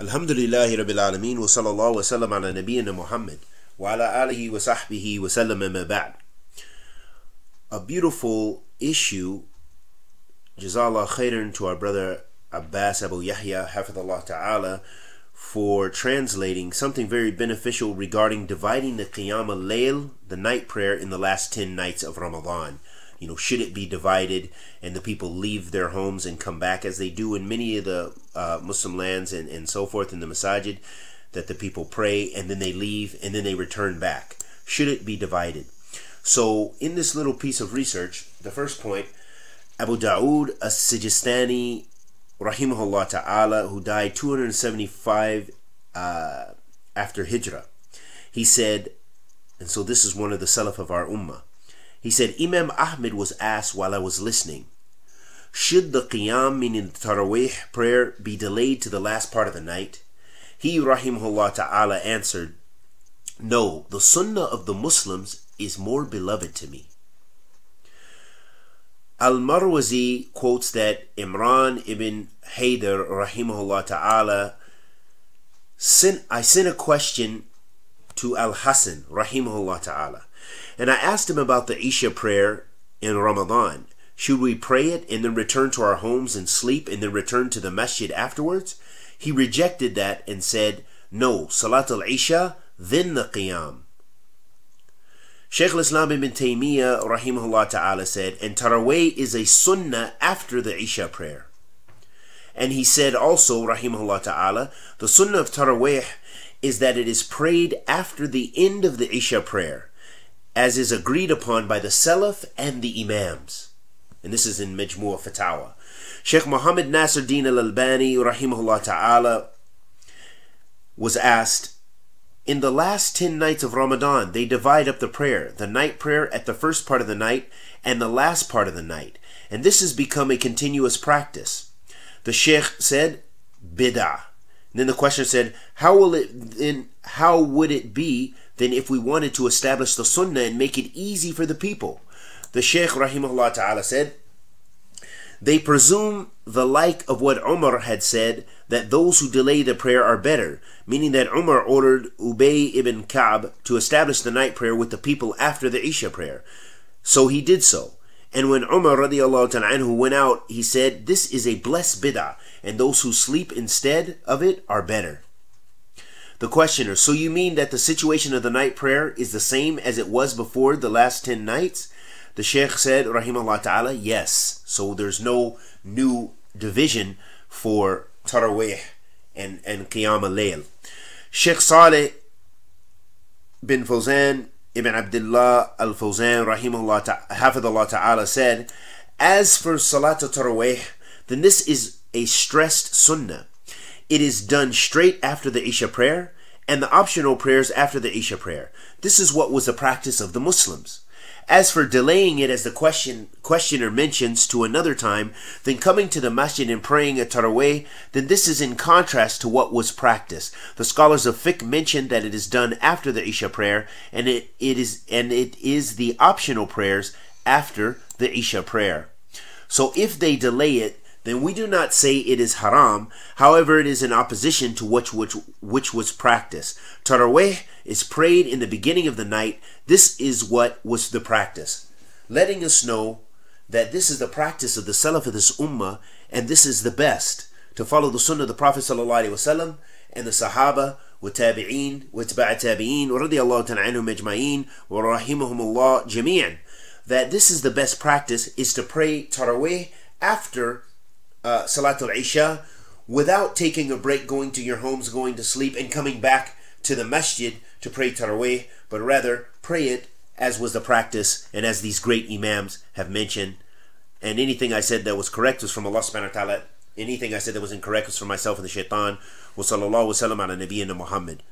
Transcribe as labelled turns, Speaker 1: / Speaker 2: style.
Speaker 1: Alhamdulillahi Rabbil Alameen wa sallallahu wa sallam ala nabiyyina Muhammad wa ala alihi wa sahbihi wa sallam ma ba'd. A beautiful issue, Jazallah khairan to our brother Abbas Abu Yahya, hafidhullah ta'ala, for translating something very beneficial regarding dividing the Qiyamah Layl, the night prayer, in the last 10 nights of Ramadan you know, should it be divided and the people leave their homes and come back as they do in many of the uh, Muslim lands and, and so forth in the masajid, that the people pray and then they leave and then they return back? Should it be divided? So in this little piece of research, the first point, Abu Dawood as-Sijistani rahimahullah ta'ala who died 275 uh, after Hijrah. He said, and so this is one of the Salaf of our Ummah, he said, Imam Ahmed was asked while I was listening, should the qiyam, meaning the Taraweeh prayer, be delayed to the last part of the night? He, rahimahullah ta'ala, answered, No, the sunnah of the Muslims is more beloved to me. Al-Marwazi quotes that Imran ibn Hayder, rahimahullah ta'ala, sent, I sent a question to Al-Hasan, rahimahullah ta'ala. And I asked him about the Isha prayer in Ramadan. Should we pray it and then return to our homes and sleep and then return to the masjid afterwards? He rejected that and said, No, Salat al Isha, then the Qiyam. Sheikh islam ibn Taymiyyah rahimahullah ta'ala said, and Taraweeh is a sunnah after the Isha prayer. And he said also, rahimahullah ta'ala, the sunnah of Taraweeh is that it is prayed after the end of the Isha prayer as is agreed upon by the Salaf and the Imams. And this is in Majmu' Fatawa. Sheikh Muhammad Nasruddin al-Albani, rahimahullah ta'ala, was asked, in the last 10 nights of Ramadan, they divide up the prayer, the night prayer at the first part of the night and the last part of the night. And this has become a continuous practice. The Sheikh said, bid'ah. Then the question said, how will it, in, how would it be then if we wanted to establish the sunnah and make it easy for the people? The Shaykh rahimahullah ta'ala said, They presume the like of what Umar had said, that those who delay the prayer are better, meaning that Umar ordered Ubay ibn Ka'b to establish the night prayer with the people after the Isha prayer. So he did so. And when Umar radiallahu anhu went out, he said, This is a blessed bid'ah, and those who sleep instead of it are better. The questioner, so you mean that the situation of the night prayer is the same as it was before the last 10 nights? The Sheikh said, Rahimahullah Ta'ala, yes. So there's no new division for Taraweeh and, and Qiyam al-Layl. Sheikh Saleh bin Fawzan Ibn Abdullah al-Fawzan rahimahullah ta'ala, ta'ala said, As for Salat al-Taraweeh, then this is a stressed sunnah it is done straight after the Isha prayer and the optional prayers after the Isha prayer. This is what was the practice of the Muslims. As for delaying it, as the question, questioner mentions, to another time, then coming to the masjid and praying a Taraweeh, then this is in contrast to what was practiced. The scholars of fiqh mention that it is done after the Isha prayer, and it, it is and it is the optional prayers after the Isha prayer. So if they delay it, then we do not say it is haram. However, it is in opposition to which, which, which was practiced. Taraweh is prayed in the beginning of the night. This is what was the practice. Letting us know that this is the practice of the Salaf of this Ummah and this is the best to follow the Sunnah of the Prophet ﷺ and the Sahaba والتابعين واتباع التابعين ورضي الله تعالى عنهم اجمعين ورحمهم الله جميعا that this is the best practice is to pray Taraweeh after uh, Salatul Isha without taking a break, going to your homes, going to sleep, and coming back to the masjid to pray Taraweeh, but rather pray it as was the practice and as these great Imams have mentioned. And anything I said that was correct was from Allah subhanahu wa ta'ala. Anything I said that was incorrect was from myself and the shaitan. Wa sallallahu wa sallam ala Muhammad.